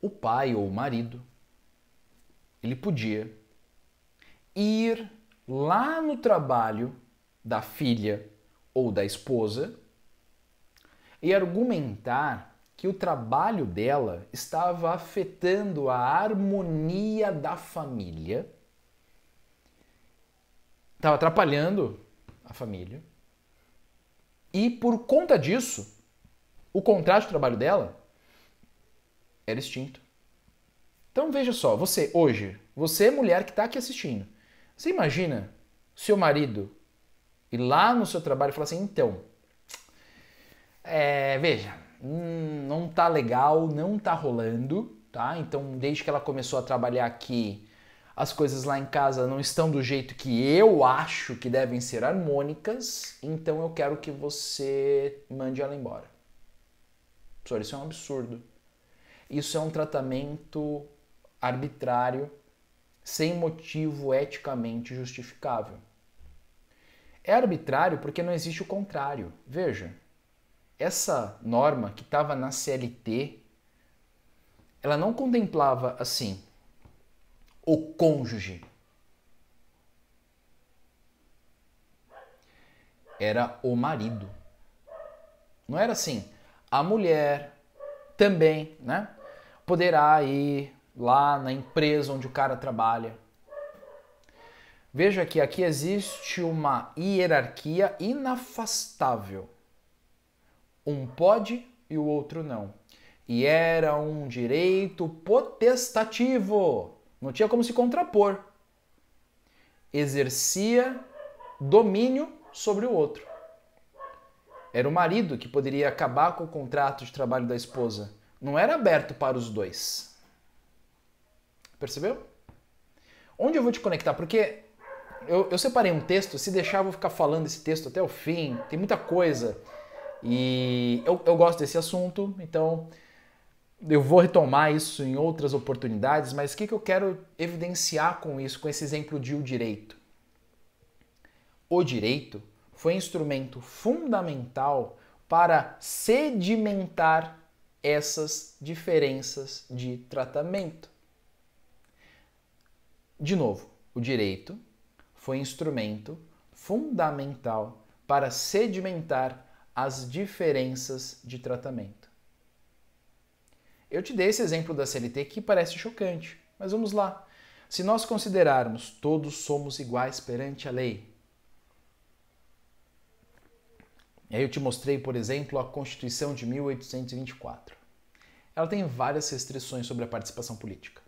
O pai ou o marido, ele podia ir lá no trabalho da filha ou da esposa e argumentar que o trabalho dela estava afetando a harmonia da família, estava atrapalhando a família, e por conta disso, o contrato de trabalho dela era extinto. Então veja só, você hoje, você é mulher que está aqui assistindo, você imagina seu marido e lá no seu trabalho falar assim, então, é, veja, hum, não tá legal, não tá rolando, tá? Então, desde que ela começou a trabalhar aqui, as coisas lá em casa não estão do jeito que eu acho que devem ser harmônicas, então eu quero que você mande ela embora. Professor, isso é um absurdo. Isso é um tratamento arbitrário, sem motivo eticamente justificável. É arbitrário porque não existe o contrário. Veja, essa norma que estava na CLT, ela não contemplava assim o cônjuge. Era o marido. Não era assim, a mulher também, né? Poderá ir lá na empresa onde o cara trabalha Veja que aqui existe uma hierarquia inafastável. Um pode e o outro não. E era um direito potestativo. Não tinha como se contrapor. Exercia domínio sobre o outro. Era o marido que poderia acabar com o contrato de trabalho da esposa. Não era aberto para os dois. Percebeu? Onde eu vou te conectar? Porque eu, eu separei um texto, se deixar eu vou ficar falando esse texto até o fim, tem muita coisa. E eu, eu gosto desse assunto, então eu vou retomar isso em outras oportunidades, mas o que, que eu quero evidenciar com isso, com esse exemplo de o direito? O direito foi instrumento fundamental para sedimentar essas diferenças de tratamento. De novo, o direito foi instrumento fundamental para sedimentar as diferenças de tratamento. Eu te dei esse exemplo da CLT que parece chocante, mas vamos lá. Se nós considerarmos todos somos iguais perante a lei, Aí eu te mostrei, por exemplo, a Constituição de 1824. Ela tem várias restrições sobre a participação política.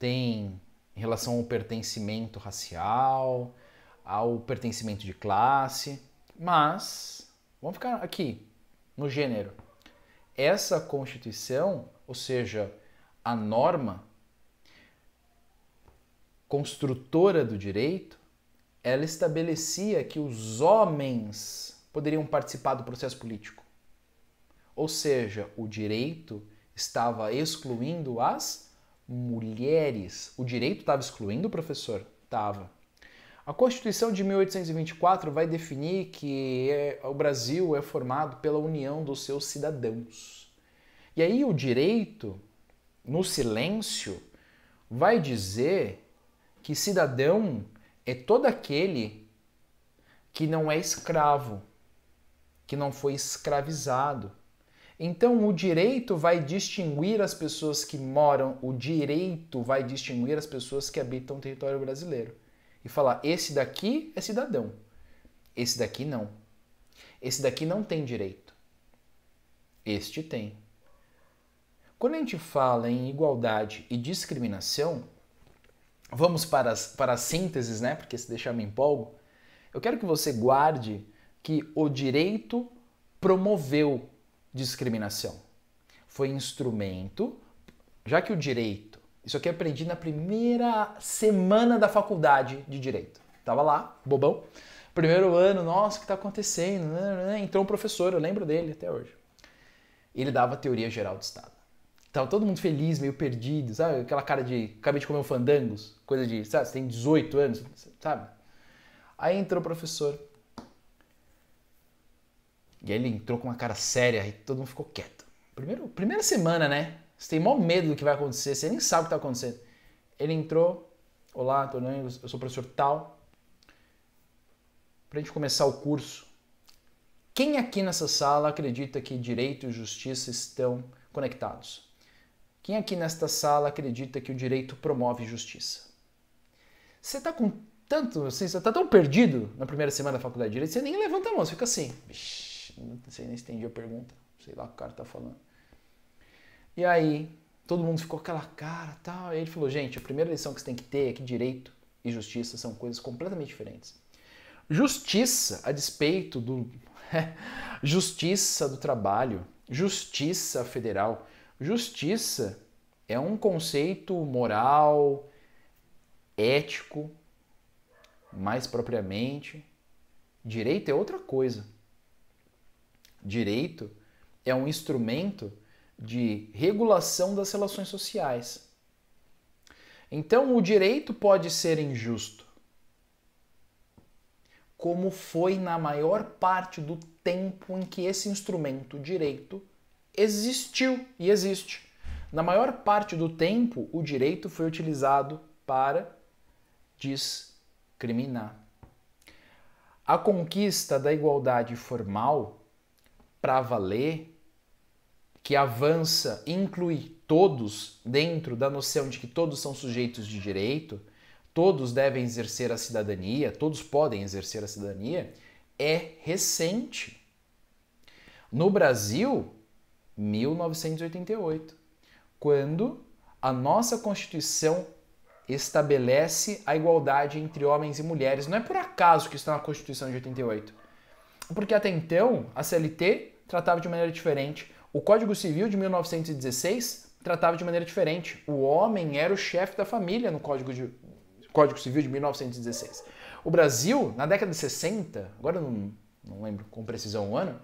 Tem em relação ao pertencimento racial, ao pertencimento de classe, mas vamos ficar aqui no gênero. Essa constituição, ou seja, a norma construtora do direito, ela estabelecia que os homens poderiam participar do processo político. Ou seja, o direito estava excluindo as mulheres. O direito estava excluindo o professor? Estava. A Constituição de 1824 vai definir que é, o Brasil é formado pela união dos seus cidadãos. E aí o direito, no silêncio, vai dizer que cidadão é todo aquele que não é escravo, que não foi escravizado, então, o direito vai distinguir as pessoas que moram, o direito vai distinguir as pessoas que habitam o território brasileiro. E falar: esse daqui é cidadão, esse daqui não. Esse daqui não tem direito, este tem. Quando a gente fala em igualdade e discriminação, vamos para as, para as sínteses, né? Porque se deixar me empolgo, eu quero que você guarde que o direito promoveu discriminação. Foi instrumento, já que o direito, isso aqui aprendi na primeira semana da faculdade de direito. Tava lá, bobão. Primeiro ano, nossa, o que tá acontecendo? Né, né, né, entrou um professor, eu lembro dele até hoje. Ele dava teoria geral do Estado. Tava todo mundo feliz, meio perdido, sabe? Aquela cara de acabei de comer um fandangos, coisa de, sabe, você tem 18 anos, sabe? Aí entrou o professor, e aí ele entrou com uma cara séria e todo mundo ficou quieto. Primeiro, primeira semana, né? Você tem maior medo do que vai acontecer, você nem sabe o que está acontecendo. Ele entrou, olá, Antônio, eu sou o professor tal. a gente começar o curso, quem aqui nessa sala acredita que direito e justiça estão conectados? Quem aqui nesta sala acredita que o direito promove justiça? Você está com tanto, assim, você está tão perdido na primeira semana da faculdade de direito, você nem levanta a mão, você fica assim. Bish não sei nem entendi a pergunta, sei lá o que o cara tá falando. E aí, todo mundo ficou com aquela cara tal. E ele falou: gente, a primeira lição que você tem que ter é que direito e justiça são coisas completamente diferentes. Justiça, a despeito do. (laughs) justiça do trabalho, justiça federal, justiça é um conceito moral, ético, mais propriamente. Direito é outra coisa direito é um instrumento de regulação das relações sociais. Então, o direito pode ser injusto, como foi na maior parte do tempo em que esse instrumento direito existiu e existe. Na maior parte do tempo, o direito foi utilizado para discriminar. A conquista da igualdade formal para valer, que avança, inclui todos dentro da noção de que todos são sujeitos de direito, todos devem exercer a cidadania, todos podem exercer a cidadania, é recente. No Brasil, 1988, quando a nossa Constituição estabelece a igualdade entre homens e mulheres. Não é por acaso que está na Constituição de 88. Porque até então, a CLT tratava de maneira diferente. O Código Civil de 1916 tratava de maneira diferente. O homem era o chefe da família no Código, de, Código Civil de 1916. O Brasil, na década de 60, agora não, não lembro com precisão o ano,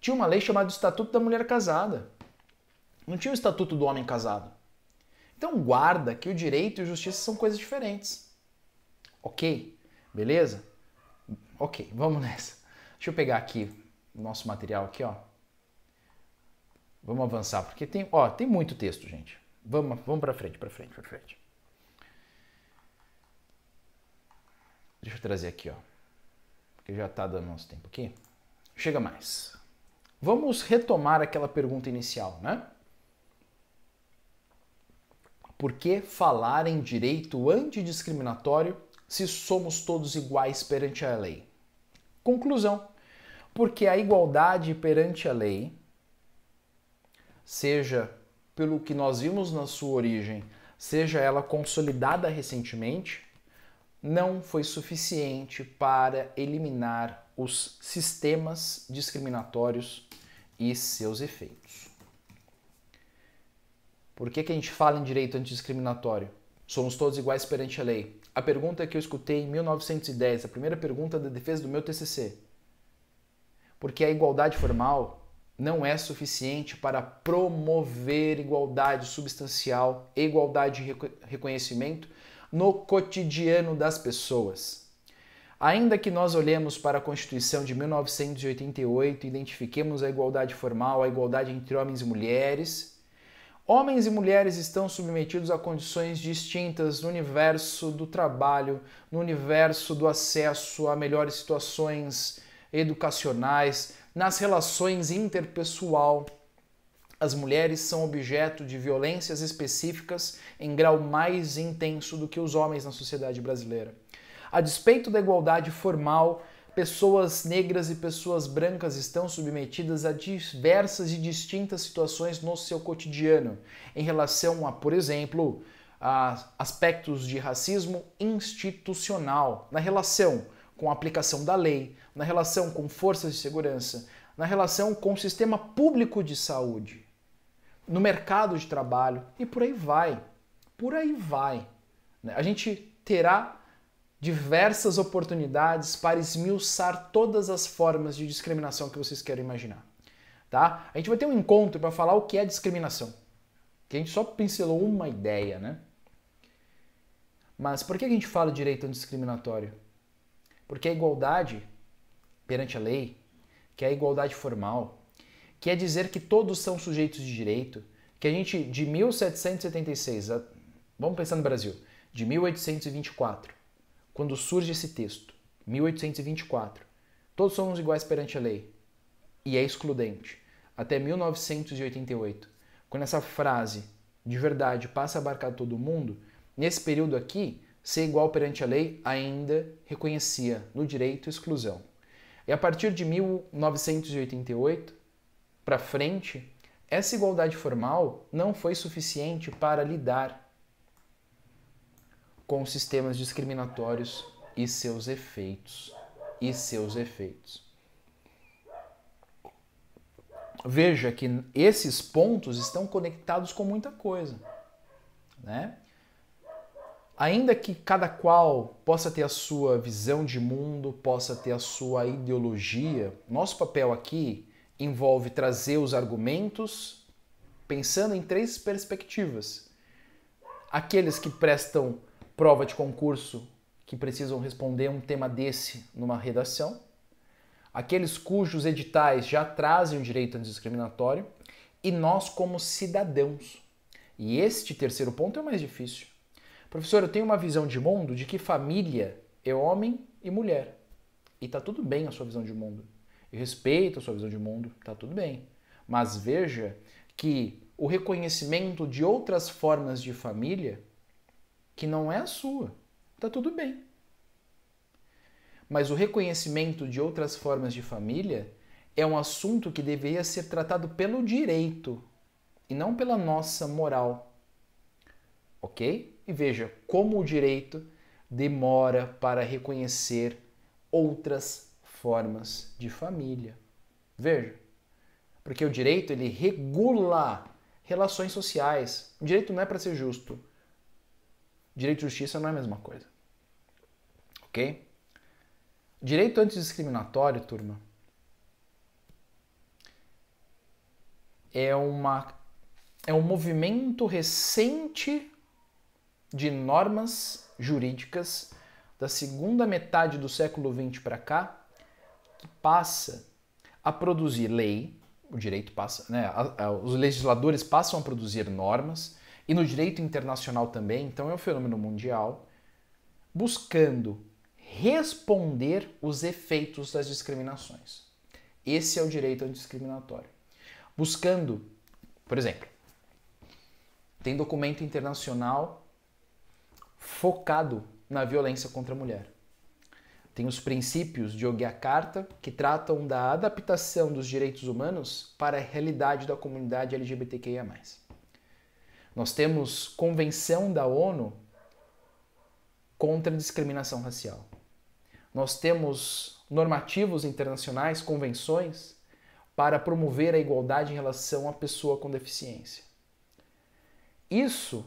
tinha uma lei chamada Estatuto da Mulher Casada. Não tinha o Estatuto do Homem Casado. Então guarda que o direito e a justiça são coisas diferentes. Ok? Beleza? Ok, vamos nessa. Deixa eu pegar aqui nosso material aqui, ó. Vamos avançar, porque tem, ó, tem muito texto, gente. Vamos, vamos para frente, para frente, para frente. Deixa eu trazer aqui, ó. Porque já está dando nosso tempo aqui. Chega mais. Vamos retomar aquela pergunta inicial, né? Por que falar em direito antidiscriminatório se somos todos iguais perante a lei? Conclusão. Porque a igualdade perante a lei, seja pelo que nós vimos na sua origem, seja ela consolidada recentemente, não foi suficiente para eliminar os sistemas discriminatórios e seus efeitos. Por que, que a gente fala em direito antidiscriminatório? Somos todos iguais perante a lei. A pergunta que eu escutei em 1910, a primeira pergunta da defesa do meu TCC, porque a igualdade formal não é suficiente para promover igualdade substancial, igualdade de reconhecimento no cotidiano das pessoas. Ainda que nós olhemos para a Constituição de 1988 e identifiquemos a igualdade formal, a igualdade entre homens e mulheres, homens e mulheres estão submetidos a condições distintas no universo do trabalho, no universo do acesso a melhores situações educacionais, nas relações interpessoal. As mulheres são objeto de violências específicas em grau mais intenso do que os homens na sociedade brasileira. A despeito da igualdade formal, pessoas negras e pessoas brancas estão submetidas a diversas e distintas situações no seu cotidiano, em relação a, por exemplo, a aspectos de racismo institucional, na relação com a aplicação da lei, na relação com forças de segurança, na relação com o sistema público de saúde, no mercado de trabalho e por aí vai. Por aí vai. Né? A gente terá diversas oportunidades para esmiuçar todas as formas de discriminação que vocês querem imaginar. Tá? A gente vai ter um encontro para falar o que é discriminação. Que a gente só pincelou uma ideia, né? Mas por que a gente fala direito discriminatório? Porque a igualdade perante a lei, que é a igualdade formal, que é dizer que todos são sujeitos de direito, que a gente, de 1776, a, vamos pensar no Brasil, de 1824, quando surge esse texto, 1824, todos somos iguais perante a lei, e é excludente, até 1988, quando essa frase de verdade passa a abarcar todo mundo, nesse período aqui, ser igual perante a lei ainda reconhecia no direito exclusão. E a partir de 1988 para frente, essa igualdade formal não foi suficiente para lidar com sistemas discriminatórios e seus efeitos e seus efeitos. Veja que esses pontos estão conectados com muita coisa, né? ainda que cada qual possa ter a sua visão de mundo, possa ter a sua ideologia, nosso papel aqui envolve trazer os argumentos pensando em três perspectivas. Aqueles que prestam prova de concurso, que precisam responder um tema desse numa redação, aqueles cujos editais já trazem o direito antidiscriminatório e nós como cidadãos. E este terceiro ponto é o mais difícil Professor, eu tenho uma visão de mundo de que família é homem e mulher. E tá tudo bem a sua visão de mundo. Eu respeito a sua visão de mundo, tá tudo bem. Mas veja que o reconhecimento de outras formas de família que não é a sua, tá tudo bem. Mas o reconhecimento de outras formas de família é um assunto que deveria ser tratado pelo direito e não pela nossa moral. OK? e veja como o direito demora para reconhecer outras formas de família. Veja, porque o direito ele regula relações sociais. O direito não é para ser justo. Direito e justiça não é a mesma coisa. OK? Direito antidiscriminatório, turma, é uma é um movimento recente de normas jurídicas da segunda metade do século XX para cá que passa a produzir lei, o direito passa, né, a, a, os legisladores passam a produzir normas e no direito internacional também, então é um fenômeno mundial, buscando responder os efeitos das discriminações. Esse é o direito antidiscriminatório. Buscando, por exemplo, tem documento internacional focado na violência contra a mulher. Tem os princípios de Yogyakarta, que tratam da adaptação dos direitos humanos para a realidade da comunidade LGBTQIA. Nós temos Convenção da ONU contra a discriminação racial. Nós temos normativos internacionais, convenções, para promover a igualdade em relação à pessoa com deficiência. Isso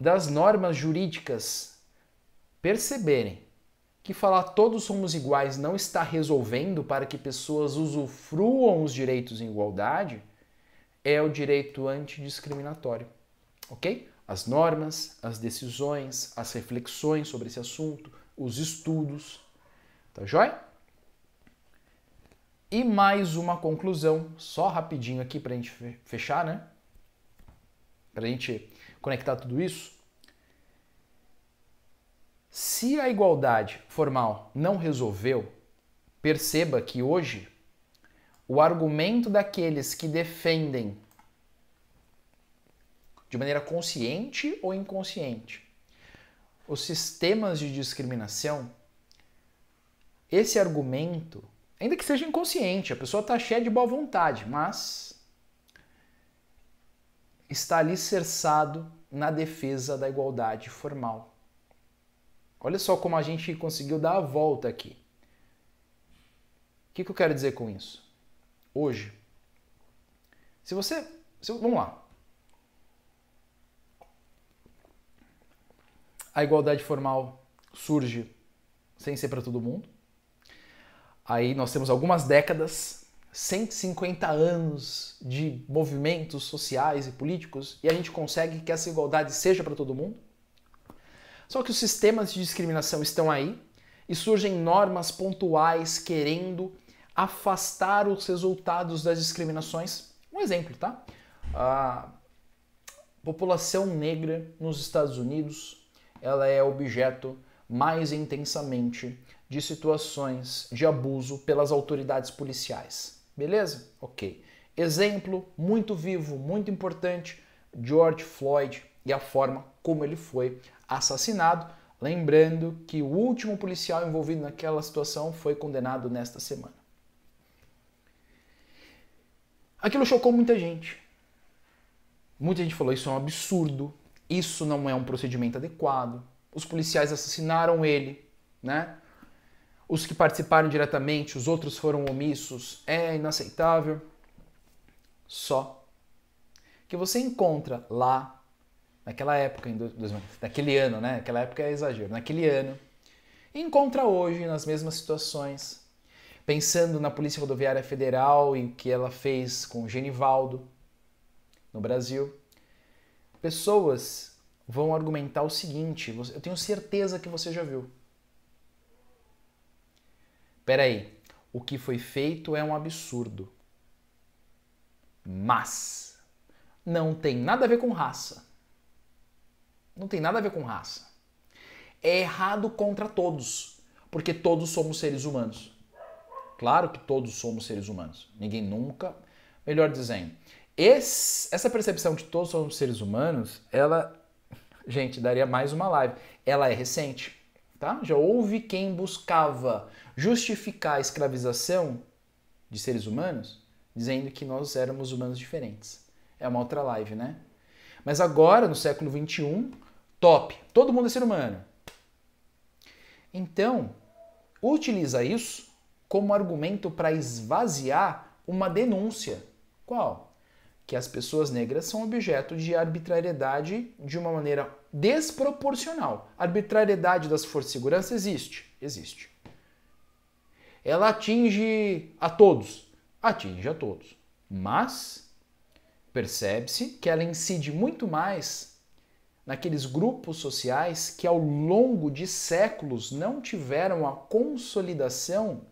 das normas jurídicas perceberem que falar todos somos iguais não está resolvendo para que pessoas usufruam os direitos em igualdade, é o direito antidiscriminatório. Ok? As normas, as decisões, as reflexões sobre esse assunto, os estudos. Tá joia? E mais uma conclusão, só rapidinho aqui para a gente fechar, né? Para a gente conectar tudo isso? Se a igualdade formal não resolveu, perceba que hoje o argumento daqueles que defendem de maneira consciente ou inconsciente os sistemas de discriminação, esse argumento, ainda que seja inconsciente, a pessoa está cheia de boa vontade, mas está alicerçado na defesa da igualdade formal. Olha só como a gente conseguiu dar a volta aqui. O que, que eu quero dizer com isso? Hoje, se você. Se, vamos lá. A igualdade formal surge sem ser para todo mundo. Aí nós temos algumas décadas 150 anos de movimentos sociais e políticos e a gente consegue que essa igualdade seja para todo mundo? Só que os sistemas de discriminação estão aí e surgem normas pontuais querendo afastar os resultados das discriminações. Um exemplo, tá? A população negra nos Estados Unidos ela é objeto mais intensamente de situações de abuso pelas autoridades policiais. Beleza? Ok. Exemplo muito vivo, muito importante: George Floyd e a forma como ele foi assassinado. Lembrando que o último policial envolvido naquela situação foi condenado nesta semana. Aquilo chocou muita gente. Muita gente falou: isso é um absurdo, isso não é um procedimento adequado. Os policiais assassinaram ele, né? os que participaram diretamente, os outros foram omissos, é inaceitável. Só que você encontra lá, naquela época, em 2000, naquele ano, né? Naquela época é exagero, naquele ano, encontra hoje nas mesmas situações, pensando na Polícia Rodoviária Federal e o que ela fez com o Genivaldo no Brasil. Pessoas vão argumentar o seguinte: eu tenho certeza que você já viu Peraí, o que foi feito é um absurdo. Mas não tem nada a ver com raça. Não tem nada a ver com raça. É errado contra todos, porque todos somos seres humanos. Claro que todos somos seres humanos. Ninguém nunca, melhor dizendo, esse, essa percepção de todos somos seres humanos, ela, (laughs) gente, daria mais uma live. Ela é recente. Tá? Já houve quem buscava justificar a escravização de seres humanos, dizendo que nós éramos humanos diferentes. É uma outra live, né? Mas agora, no século XXI, top, todo mundo é ser humano. Então, utiliza isso como argumento para esvaziar uma denúncia. Qual? Que as pessoas negras são objeto de arbitrariedade de uma maneira desproporcional. Arbitrariedade das forças de segurança existe, existe. Ela atinge a todos, atinge a todos. Mas percebe-se que ela incide muito mais naqueles grupos sociais que ao longo de séculos não tiveram a consolidação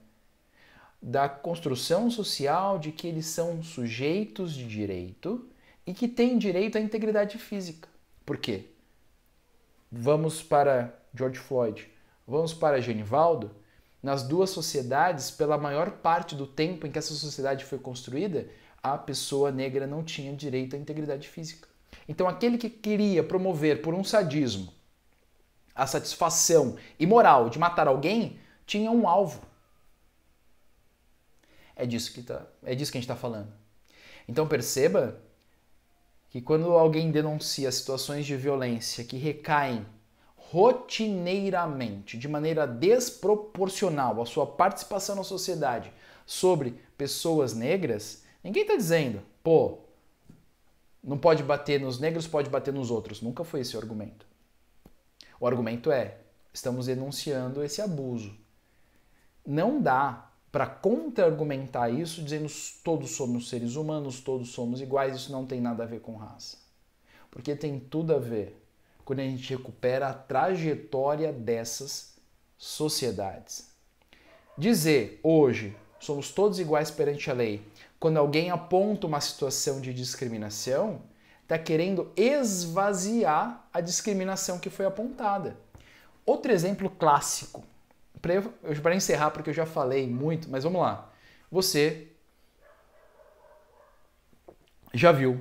da construção social de que eles são sujeitos de direito e que têm direito à integridade física. Por quê? Vamos para George Floyd, vamos para Genivaldo, nas duas sociedades, pela maior parte do tempo em que essa sociedade foi construída, a pessoa negra não tinha direito à integridade física. Então, aquele que queria promover por um sadismo a satisfação imoral de matar alguém tinha um alvo. É disso que, tá, é disso que a gente está falando. Então, perceba que quando alguém denuncia situações de violência que recaem rotineiramente, de maneira desproporcional, a sua participação na sociedade sobre pessoas negras, ninguém está dizendo, pô, não pode bater nos negros, pode bater nos outros. Nunca foi esse o argumento. O argumento é: estamos denunciando esse abuso. Não dá para contra-argumentar isso, dizendo todos somos seres humanos, todos somos iguais, isso não tem nada a ver com raça. Porque tem tudo a ver quando a gente recupera a trajetória dessas sociedades. Dizer hoje somos todos iguais perante a lei, quando alguém aponta uma situação de discriminação, está querendo esvaziar a discriminação que foi apontada. Outro exemplo clássico para encerrar, porque eu já falei muito, mas vamos lá. Você já viu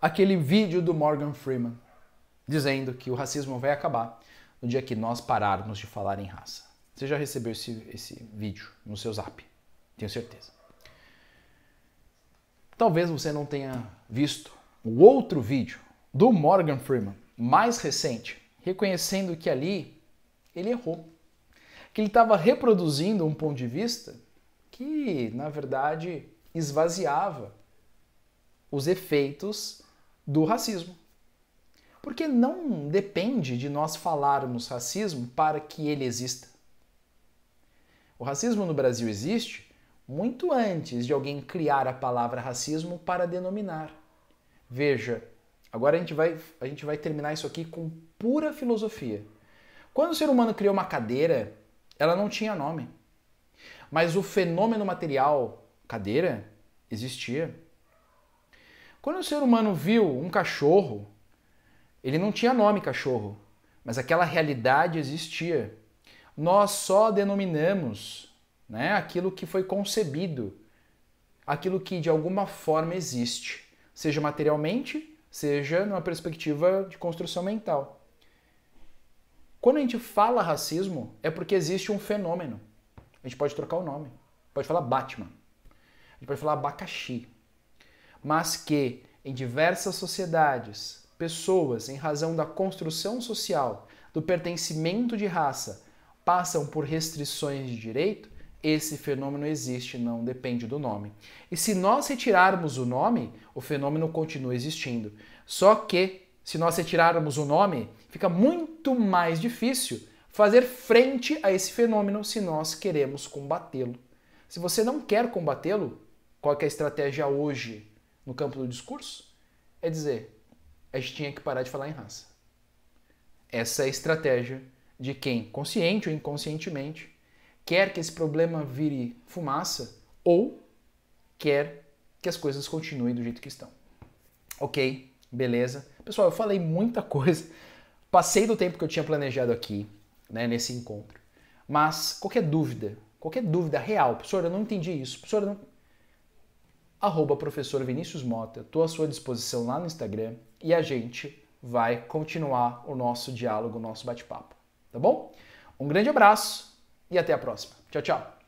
aquele vídeo do Morgan Freeman dizendo que o racismo vai acabar no dia que nós pararmos de falar em raça. Você já recebeu esse, esse vídeo no seu zap, tenho certeza. Talvez você não tenha visto o outro vídeo do Morgan Freeman, mais recente, reconhecendo que ali ele errou que ele estava reproduzindo um ponto de vista que, na verdade, esvaziava os efeitos do racismo. Porque não depende de nós falarmos racismo para que ele exista. O racismo no Brasil existe muito antes de alguém criar a palavra racismo para denominar. Veja, agora a gente vai, a gente vai terminar isso aqui com pura filosofia. Quando o ser humano criou uma cadeira, ela não tinha nome. Mas o fenômeno material, cadeira, existia. Quando o ser humano viu um cachorro, ele não tinha nome cachorro, mas aquela realidade existia. Nós só denominamos né, aquilo que foi concebido, aquilo que de alguma forma existe, seja materialmente, seja numa perspectiva de construção mental. Quando a gente fala racismo, é porque existe um fenômeno. A gente pode trocar o nome. Pode falar Batman. A gente pode falar abacaxi. Mas que em diversas sociedades, pessoas, em razão da construção social, do pertencimento de raça, passam por restrições de direito, esse fenômeno existe, não depende do nome. E se nós retirarmos o nome, o fenômeno continua existindo. Só que, se nós retirarmos o nome, fica muito mais difícil fazer frente a esse fenômeno se nós queremos combatê-lo. Se você não quer combatê-lo, qual é a estratégia hoje no campo do discurso? É dizer, a gente tinha que parar de falar em raça. Essa é a estratégia de quem, consciente ou inconscientemente, quer que esse problema vire fumaça ou quer que as coisas continuem do jeito que estão. Ok? Beleza? Pessoal, eu falei muita (laughs) coisa. Passei do tempo que eu tinha planejado aqui, né, nesse encontro. Mas qualquer dúvida, qualquer dúvida real, professor, eu não entendi isso, professor, não... Arroba professor Vinícius Mota, estou à sua disposição lá no Instagram e a gente vai continuar o nosso diálogo, o nosso bate-papo, tá bom? Um grande abraço e até a próxima. Tchau, tchau!